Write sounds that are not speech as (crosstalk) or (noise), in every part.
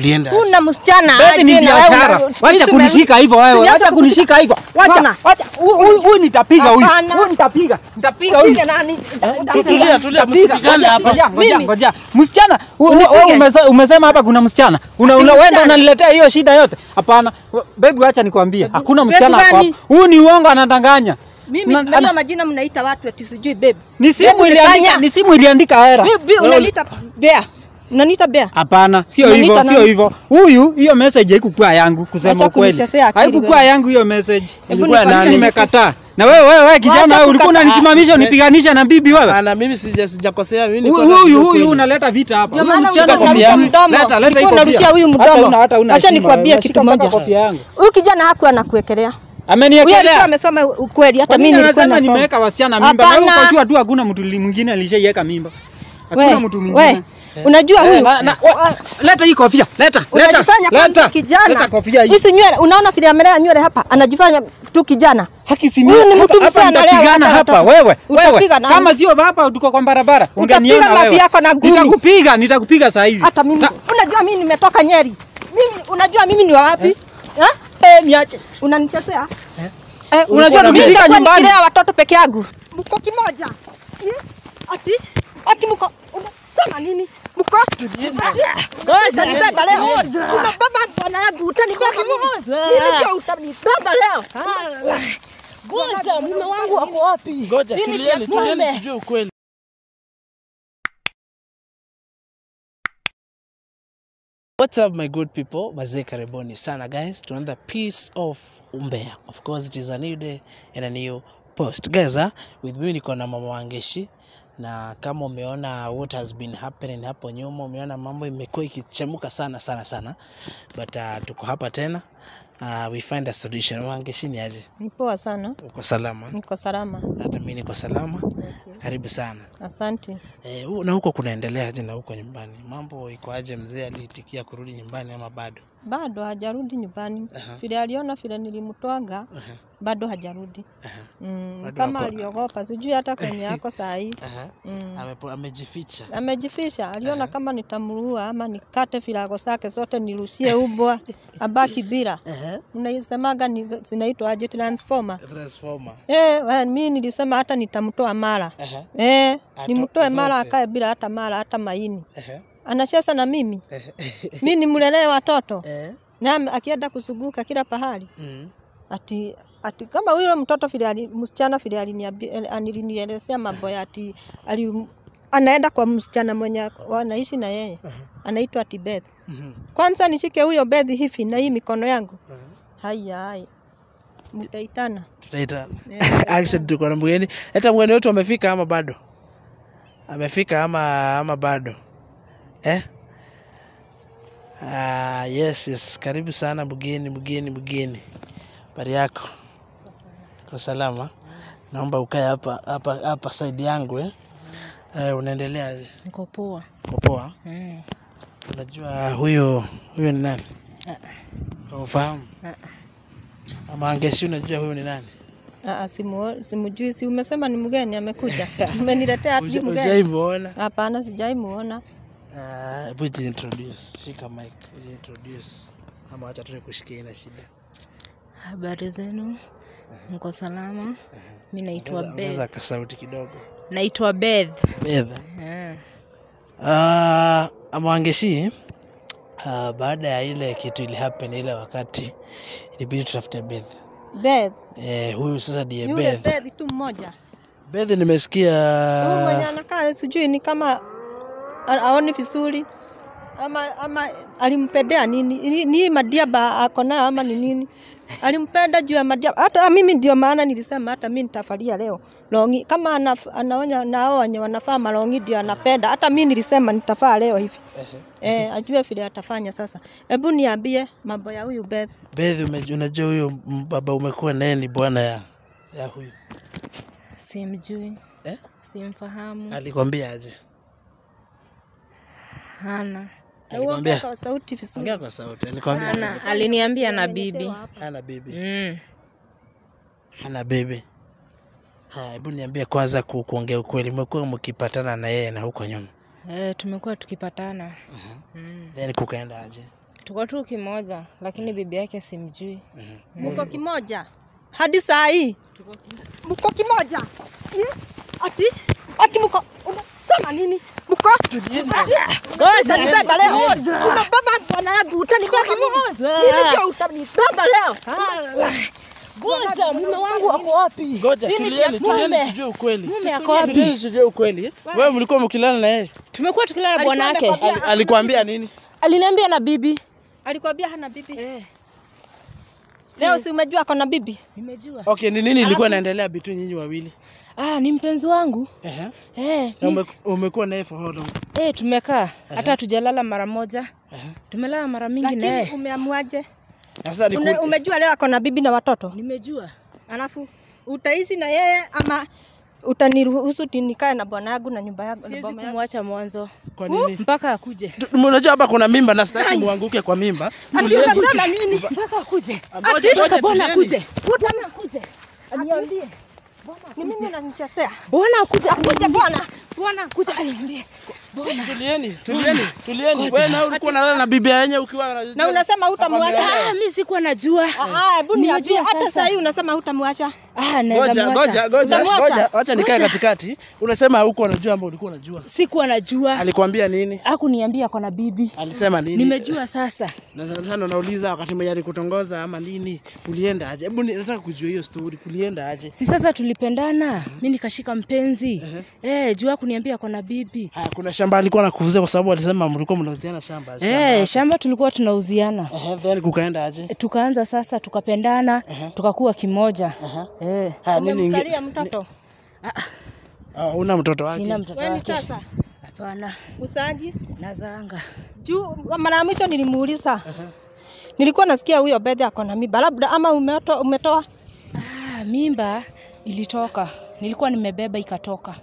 kulienda. Kuna msichana aje na wewe. Wacha kunishika hivyo wewe. Wacha kunishika hivyo. Wacha. Wacha. Huyu nitapiga huyu. Huyu nitapiga. Nitapiga huyu. Eh, nani? Tulia tulia msipigane hapa. Ngoja ngoja. Msichana wewe umesema hapa kuna msichana. Una unaenda unaniletea hiyo shida yote. Hapana. Baby acha nikwambie. Hakuna msichana hapa. Huyu ni uongo anadanganya. Mimi mnajua majina mnaita watu ati sijui babe. Ni simu iliandika ni simu iliandika era. Mimi unaniita bea. Nanita bea? Hapana, sio hivyo, sio hivyo. Huyu hiyo message haikukua yangu kusema kweli. Haikukua yangu hiyo message. Ilikuwa nani? Nimekataa. Na wewe wewe wewe kijana wewe ulikuwa unanisimamisha ah, unipiganisha na bibi wewe. Ana mimi sijakosea mimi niko. Huyu huyu unaleta vita hapa. Huyu msichana unarushia mdomo. Leta leta iko. Unarushia huyu mdomo. Acha nikwambie kitu moja. Huyu kijana haku anakuwekelea. Ameniwekelea. Huyo alikuwa amesema ukweli hata mimi nilikuwa nasema. Nimeweka wasichana mimba. Na wewe ukajua tu hakuna mtu mwingine alishaiweka mimba. Hakuna mtu mwingine. Eh. Unajua eh, huyu. Leta hii kofia. Leta. Unajifanya kama kijana. Leta kofia hii. Hizi nywele unaona vile amelea nywele hapa anajifanya tu kijana. Haki si mimi. Huyu ni mtu mzee analea kijana hapa wewe. Wewe kama sio hapa tuko kwa barabara ungeniona wewe. Utapiga yako na ngumi. Nitakupiga, nitakupiga saa hizi. Hata mimi. Unajua mimi nimetoka Nyeri. Mimi unajua mimi ni wa wapi? Eh? Eh, niache. Unanichezea? Eh, eh unajua tumefika nyumbani. Nilea watoto peke yangu. Mko kimoja. Hmm? Ati ati mko utanibeba leo, utanibeba leo. Ngoja, mume wangu wako wapi? Ngoja, tulieni, tulieni tujue ukweli. What's up my good people? Mazee karibuni sana guys to another piece of Umbea. Of course it is a new day and a new post. Guys, ah, with me niko na Mama Wangeshi na kama umeona what has been happening hapo nyuma, umeona mambo imekuwa ikichemuka sana sana sana, but uh, tuko hapa tena uh, we find a solution. Wangeshi ni aje? Ni poa sana. Uko salama? Niko salama. Hata mimi niko salama. Okay. Karibu sana. Asante. Eh, na huko kunaendelea aje na huko nyumbani? Mambo iko aje? Mzee aliitikia kurudi nyumbani ama bado? bado hajarudi nyumbani vile aliona vile nilimtwaga bado hajarudi mm, kama aliogopa sijui hata kwenye yako (laughs) saa hii mm. amejificha amejificha aliona kama nitamrua ama nikate vilago zake zote nirushie ubwa (laughs) abaki bila mnaisemaga zinaitwa aje transformer, transformer. Eh, well, mi nilisema hata nitamtoa mara eh, nimtoe mara akae bila hata mara hata maini anacheza na mimi (laughs) mi ni mlelee watoto eh. na akienda kusuguka kila pahali mm. ati ati kama huyo mtoto vile msichana vile alinielezea mambo ya ati ali, anaenda kwa msichana mwenye anaishi na yeye uh -huh. anaitwa ati Beth. Uh mm-hmm. -huh. Kwanza nishike huyo Beth hivi na hii mikono yangu uh -huh. hai hai mtaitana, tutaitana action. (laughs) Tulikuwa na mgeni, leta mgeni wetu amefika ama bado? Amefika ama ama bado? eh? Ah, yes, yes. Karibu sana mgeni, mgeni, mgeni. Bari yako kwa salama? Naomba ukae hapa hapa hapa side yangu eh? Eh, unaendeleaje? Niko poa. Niko poa. Mm. Unajua huyo huyo ni nani? Ah. Ufahamu? Ah. Ama angesi unajua huyo ni nani? Ah, ah simu simujui. Si umesema ni mgeni amekuja? (laughs) Umeniletea hadi mgeni. Hapana, sijaimuona. Uh, shida. Habari zenu? Uh-huh. Mko salama? Uh-huh. mi huh kidogo. Naitwa Beth. Beth. Yeah. Uh-huh. Uh, uh, baada ya ile kitu ilihapen ile wakati ilibidi tutafute Beth. Beth. Eh, huyu sasa ndiye Beth. tu mmoja. Beth nimesikia. mwenye anakaa sijui ni kama aone vizuri ama, ama alimpendea nini? Ni madiaba akona ama ni nini? Alimpenda juu ya madiaba. Hata ah, mimi ndio maana nilisema hata mimi nitafalia leo longi, kama ana, anaonya nao wenye wanafaa malongi ndio anapenda. Hata mimi nilisema nitafaa leo hivi uh -huh. eh, ajue vile atafanya. Sasa hebu niambie mambo ya huyu Beth. Beth, unajua huyo baba umekuwa naye ni bwana ya, ya huyu? Simjui eh? Simfahamu. Alikwambia aje? Hana. Alikwambia kwa sauti vizuri. Ongea kwa sauti. Alikwambia. Hana. Aliniambia na bibi. Hana bibi. Mm. Hana bibi. Haya, hebu niambie kwanza, kuongea ukweli, mmekuwa mkipatana na yeye na huko nyuma? Eh, tumekuwa tukipatana. uh mhm. -huh. mm. Then kukaenda aje? Tuko tu kimoja, lakini bibi yake simjui. uh mhm. -huh. Mm. Mko kimoja hadi saa hii? Mko kimoja hmm? ati ati mko sema nini? huko. leo. bwana yangu utanibeba Mimi pia utanibeba leo. Ngoja mume wangu ako wapi? Ngoja tulieni, tulieni tujue ukweli. Mume ako wapi? Tulieni tujue ukweli. Wewe mlikuwa mkilala na yeye? Tumekuwa tukilala bwana yake. Alikwambia nini? Aliniambia na bibi. Alikwambia hana bibi. Eh. Leo si umejua kona bibi? Nimejua. Okay, ni nini ilikuwa inaendelea bitu nyinyi wawili? Ah, ni mpenzi wangu. Ehe. Eh, na umekuwa naye for how long? Eh, tumekaa hata uh hatujalala mara moja. Uh Tumelala mara mingi naye. Lakini umeamuaje? Sasa ni umejua leo akona bibi na watoto? Nimejua. Alafu utaishi na yeye ama utaniruhusu nikae na bwana yangu na nyumba yangu. Siwezi kumwacha mwanzo. Kwa nini? Mpaka akuje. Unajua hapa kuna mimba na sitaki muanguke kwa mimba. Ati unasema nini? Mpaka akuje. Ah, Ati bwana akuje. Bwana akuje. Aniambie. Niambie. Ni mimi unanichezea? Bwana akuje. Akuje bwana. Bwana akuje aniambie. Tulieni, na unasema hutamwacha. Ah, mimi sikuwa najua. Ah, ah, hata sasa hivi unasema hutamwacha. Ah, naweza Ngoja, ngoja, ngoja. Acha nikae katikati. Unasema huko unajua ama ulikuwa unajua? Sikuwa najua. Alikwambia nini? Hakuniambia kwa na bibi. Alisema nini? Nimejua sasa. Na sasa nauliza wakati mwenye alikutongoza ama lini? Ulienda aje? Hebu nataka kujua hiyo story. Ulienda aje? Si sasa tulipendana. Mhm. Mimi nikashika mpenzi. Eh, jua kuniambia kwa na bibi. Haya, kuna shamba alikuwa anakuuzia kwa sababu alisema mlikuwa mnauziana shamba. Eh, shamba, hey, shamba tulikuwa tunauziana. Eh, then kukaenda aje? Eh, tukaanza sasa tukapendana, uh-huh. tukakuwa kimoja. Uh-huh. Eh. Ha, nini ingi... mtoto? Ah, ah. Oh, una mtoto wake? Sina mtoto wake. Wewe sasa? Hapana. Usaji? Nazaanga. Juu mara mwisho nilimuuliza. Uh-huh. Nilikuwa nasikia huyo bedhe ako na mimba. Labda ama umetoa umetoa? Ah, mimba ilitoka. Nilikuwa nimebeba ikatoka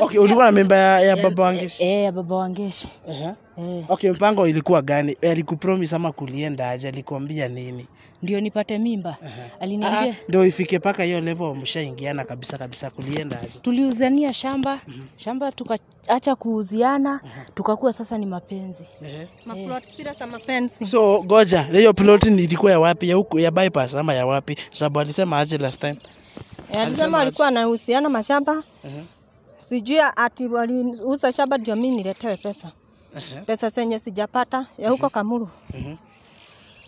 okay, ulikuwa na mimba ya, ya baba Wangeshi? Eh, ya baba Wangeshi. Uh -huh. Eh. Okay, mpango ilikuwa gani? Eh, alikupromise ama kulienda aje? Alikuambia nini? Ndio nipate mimba. Uh -huh. Aliniambia ah, ah, ndio ifike paka hiyo level mshaingiana kabisa kabisa, kulienda aje? Tuliuzania shamba, mhm. shamba tukaacha kuuziana, uh -huh. tukakuwa sasa ni mapenzi. Uh eh. -huh. Maplot sira mapenzi. So goja, hiyo plot ilikuwa ya wapi? Ya huku ya bypass ama ya wapi? Sababu alisema aje last time. Eh, alisema alikuwa anahusiana mashamba. Uh -huh sijui ati waliuza shamba ndio mimi niletewe pesa uh -huh. pesa zenye sijapata ya huko uh-huh. Kamuru mhm.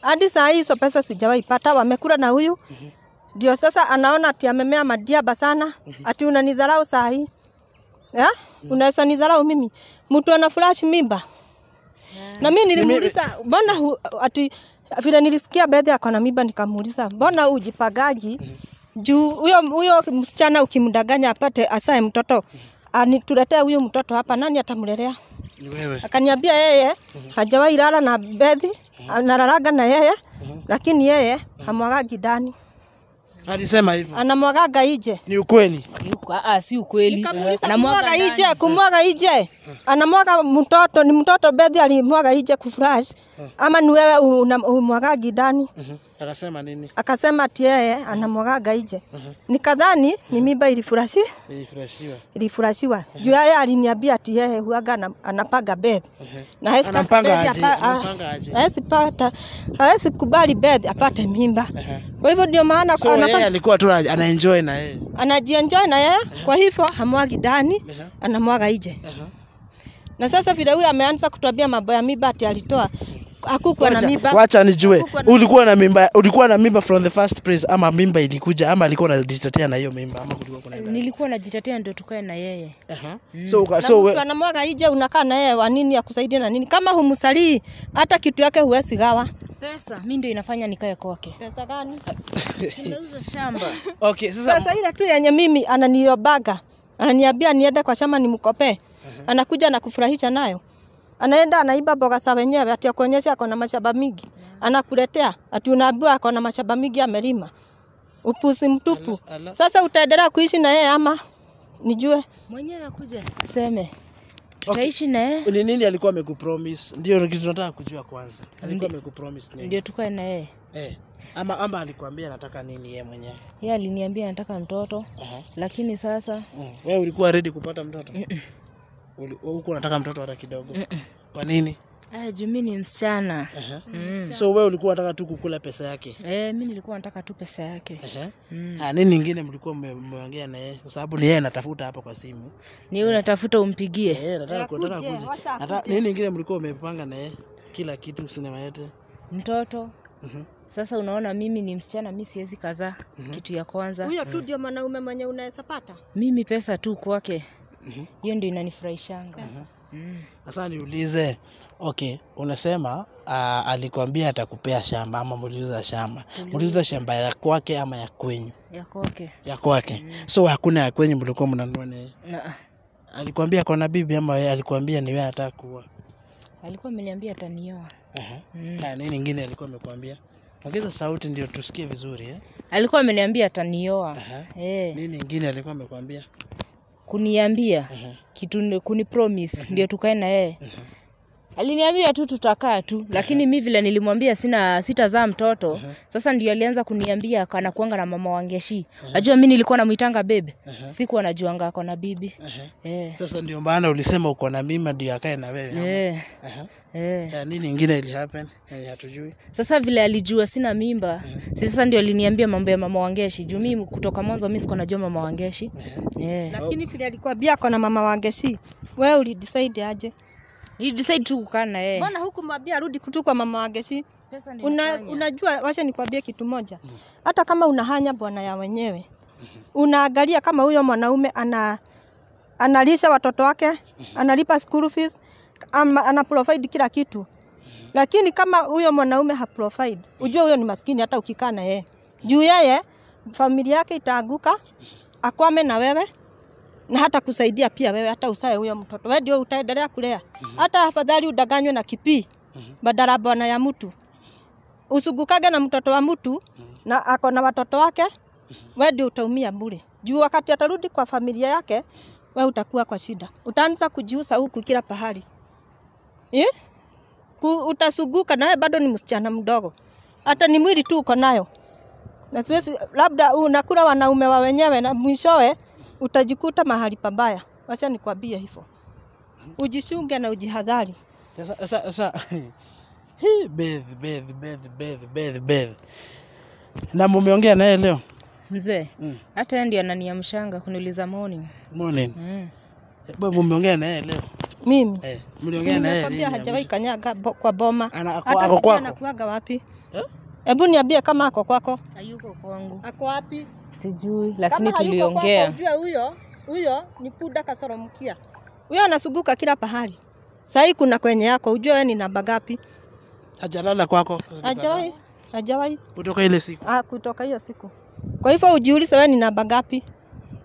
hadi saa hizo pesa sijawahi pata, wamekula na huyu mhm. ndio sasa anaona ati amemea madiaba sana, ati unanidharau saa hii ya eh? unaweza nidharau mimi, mtu ana flash mimba na mimi nilimuuliza mbona ati vile nilisikia Bethe ako na mimba, nikamuuliza mbona ujipagaji juu huyo huyo msichana ukimdanganya apate asae mtoto anituletee ah, huyu mtoto hapa, nani atamlelea? Ni wewe. Akaniambia yeye mhm. hajawahi lala na Bethi, mhm. nalalaga na yeye, mhm. lakini yeye hamwagagi ndani. Alisema hivyo. Anamwaga ije. Ni ukweli? Ah, si ukweli. Anamwaga ije, kumwaga ije. Anamwaga mtoto, ni mtoto bedhi alimwaga nje kufurash. Hmm. Ama ni wewe umwagagi ndani? Hmm. Akasema nini? Akasema ati yeye anamwagaga nje. Hmm. Nikadhani ni mimba ilifurashi. Ilifurashiwa. Ilifurashiwa. Juu yeye aliniambia ati yeye huaga anapaga bedhi. Na hesi anapanga aje? Ah, anapanga aje? Hesi pata, Hesi kubali bedhi apate mimba. Kwa hivyo ndio maana so, anafanya... yeye alikuwa tu anaenjoy na yeye anajienjoy na yeye uh-huh. Kwa hivyo hamwagi ndani uh-huh. anamwaga nje uh-huh. Na sasa vile huyu ameanza kutuambia mambo ya mimba ati alitoa hakukuwa na mimba. Wacha nijue ulikuwa na mimba, ulikuwa na mimba from the first place ama mimba ilikuja ama alikuwa anajitetea na hiyo mimba ama kulikuwa kuna Nilikuwa najitetea ndio tukae na yeye. Aha. Mm. So so, we... anamwaga ije unakaa na yeye wa nini akusaidie na nini? Kama humsalii hata kitu yake huwezi gawa. Pesa mimi ndio inafanya nikae kwake. Pesa gani? (laughs) Ninauza shamba. Okay, sasa sasa ile tu yenye mimi ananiobaga, ananiambia niende kwa shamba nimkopee. Uh-huh. Anakuja na kufurahisha nayo. Anaenda anaiba boga za wenyewe ati akuonyesha ako na mashamba mingi. Anakuletea ati unaambiwa ako na mashamba mingi amelima. upusi mtupu. Sasa utaendelea kuishi na yeye ama nijue mwenyewe akuja seme tutaishi okay. naye ni nini alikuwa amekupromise ndio kitu nataka kujua kwanza alikuwa amekupromise nini ndio tukae na yeye eh ama ama alikwambia nataka nini yeye mwenyewe yeye aliniambia nataka mtoto uh-huh. lakini sasa mm. ulikuwa ready kupata mtoto Mm-mm. Uli, unataka mtoto hata kidogo Mm-mm. kwa nini Eh, juu mimi ni msichana. Mm. So wewe ulikuwa unataka tu kukula pesa yake? Eh, mimi nilikuwa nataka tu pesa yake. Ehe. Mm. Ah, nini nyingine mlikuwa mmeongea naye Kwa sababu ni yeye anatafuta hapa kwa simu. Ni yeye anatafuta umpigie? Eh, nataka kutaka kuja. Nataka nini nyingine mlikuwa mmepanga naye Kila kitu sinema yote. Mtoto. Mm-hmm. Sasa unaona mimi ni msichana, mi siwezi kazaa. Mm-hmm. Kitu ya kwanza huyo tu ndio mwanaume mwenye unaweza pata. Mimi pesa tu kwake, hiyo mm-hmm. ndio inanifurahishanga. Mm-hmm. Sasa niulize, okay, unasema uh, alikwambia atakupea shamba ama muliuza shamba. Muliuza shamba ya kwake ama ya kwenyu? ya kwake. Ya kwake. Mm. So hakuna ya kwenyu mlikuwa mnanunua naye? Nah. Alikwambia kwa bibi ama yeye alikwambia ni wewe anataka kuoa? alikuwa ameniambia atanioa. Aha. Mm. Na nini nyingine alikuwa amekwambia? Ongeza sauti ndio tusikie vizuri eh? Alikuwa ameniambia atanioa. Aha. Eh. Nini nyingine alikuwa amekwambia? kuniambia uh mhm. -huh. kitu kuni promise uh mhm. -huh. ndio tukae na yeye uh mhm. -huh. Aliniambia tu tutakaa tu, lakini mi vile nilimwambia sina sitazaa mtoto. Sasa ndio alianza kuniambia kana kuanga na mama wangeshi. Najua mi nilikuwa namuitanga bebe. Sikuwa najuanga ako na bibi. Eh. Sasa ndio maana ulisema uko na mima ndio akae na wewe. Eh. Eh. Ya, nini ingine ili happen? Eh, hatujui. Sasa vile alijua sina mimba, sasa ndio aliniambia mambo ya mama wangeshi. Juu mimi kutoka mwanzo mimi siko najua mama wangeshi. Eh. Lakini vile alikwambia ako na mama wangeshi, wewe ulidecide aje? You decide tu kukaa na yeye. Mbona hukumwambia arudi tu kwa mama wake si? Una, unajua wacha nikwambie kitu moja. Hata kama unahanya bwana ya wenyewe. Unaangalia kama huyo mwanaume ana analisha watoto wake, analipa school fees, ama, ana provide kila kitu. Lakini kama huyo mwanaume ha provide, ujue huyo ni maskini hata ukikaa na yeye. Juu yeye familia yake itaanguka, akwame na wewe, na hata kusaidia pia wewe, hata usae huyo mtoto, wewe ndio utaendelea kulea. Mhm. Hata afadhali udanganywe na kipii mhm. badala bwana ya mtu, usugukage na mtoto wa mtu mhm. na ako na watoto wake, wewe ndio utaumia bure, juu wakati atarudi kwa familia yake wewe utakuwa kwa shida, utaanza kujiusa huku kila pahali eh? Utasuguka nawe bado ni msichana mdogo, hata ni mwili tu uko nayo, na siwezi labda unakula wanaume wa wenyewe na mwishowe utajikuta mahali pabaya. Wacha nikwambie hivyo, ujichunge na ujihadhari. Sasa sasa sasa (laughs) hii bedhi bedhi bedhi bedhi bedhi na mumeongea naye leo mzee? Mm. Hata yeye ndio ananiamshanga kuniuliza morning morning. Mm. Bwana, mumeongea naye leo? Mimi eh, mliongea naye? hajawahi kanyaga kwa boma. Ana, ako, wapi eh? Hebu niambie kama ako kwako. Hayuko kwangu. Ako wapi? Sijui, lakini tuliongea. Kama hayuko kwako, huyo huyo ni puda kasoro mkia. Huyo anasuguka kila pahali. Sahii kuna kwenye yako, ujue wewe ni namba ngapi? Hajalala kwako? Hajawahi, hajawahi. Kutoka ile siku? Ah, kutoka hiyo siku. Kwa hivyo ujiulize wewe ni namba ngapi?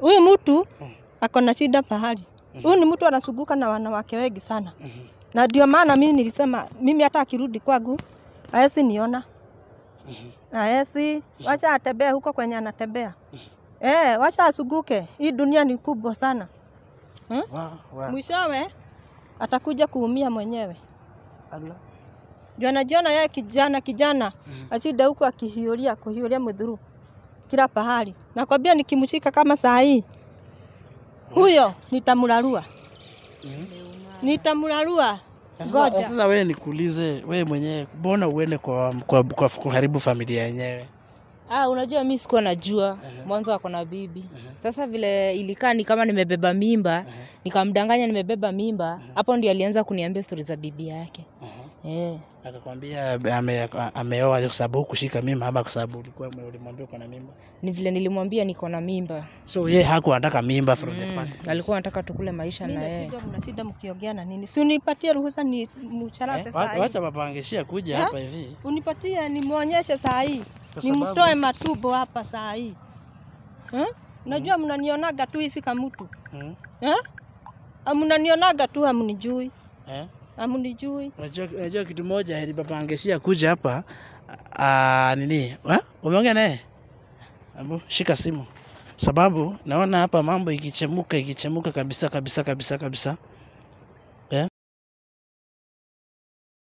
Huyu mtu mm. ako na shida pahali. Mm. Huyu ni mtu anasuguka na wanawake wengi sana, mm-hmm. na ndio maana mimi nilisema mimi hata akirudi kwangu hawezi niona. Mhm. na si mhm. wacha atembee huko kwenye anatembea. Mhm. Eh, wacha asuguke, hii dunia ni kubwa sana hmm? Wow, wow. Mwishowe atakuja kuumia mwenyewe juu anajiona yeye kijana kijana mm. achida huko akihiuria kuhiuria mudhuru kila pahali. Nakwambia nikimshika kama saa hii huyo nitamrarua, mm. nitamrarua Ngoja sasa, wewe nikuulize wewe mwenyewe, mbona uende kwa, kwa, kwa kuharibu familia yenyewe? Ah, unajua mi sikuwa najua uh-huh. mwanzo ako na bibi uh-huh. Sasa vile ilikaa ni kama nimebeba mimba uh-huh. Nikamdanganya nimebeba mimba uh-huh. Hapo ndio alianza kuniambia stori za bibi yake uh-huh Eh. Akakwambia ameoa ame kwa sababu kushika mimba ama kwa sababu ulikuwa ulimwambia uko na mimba? Ni vile nilimwambia niko na mimba. So yeye hakuwa anataka mimba from mm. the first place. Alikuwa anataka tukule maisha Mine na yeye. Mimi mna shida mkiongea na nini? Si unipatie ruhusa ni mchara eh? sasa hivi. Wacha baba angeshia kuja eh? hapa hivi. Unipatie nimuonyeshe saa hii. Nimtoe matumbo hapa saa hii. Eh? Unajua mm. mnanionaga tu hivi kama mtu. Mm. Eh? Ah, mnanionaga tu hamnijui. Eh? Amunijui. Unajua, unajua kitu moja heri baba angeshia kuja hapa ah, nini? Eh? Umeongea naye? Abu, shika simu. Sababu naona hapa mambo ikichemuka ikichemuka kabisa kabisa kabisa kabisa.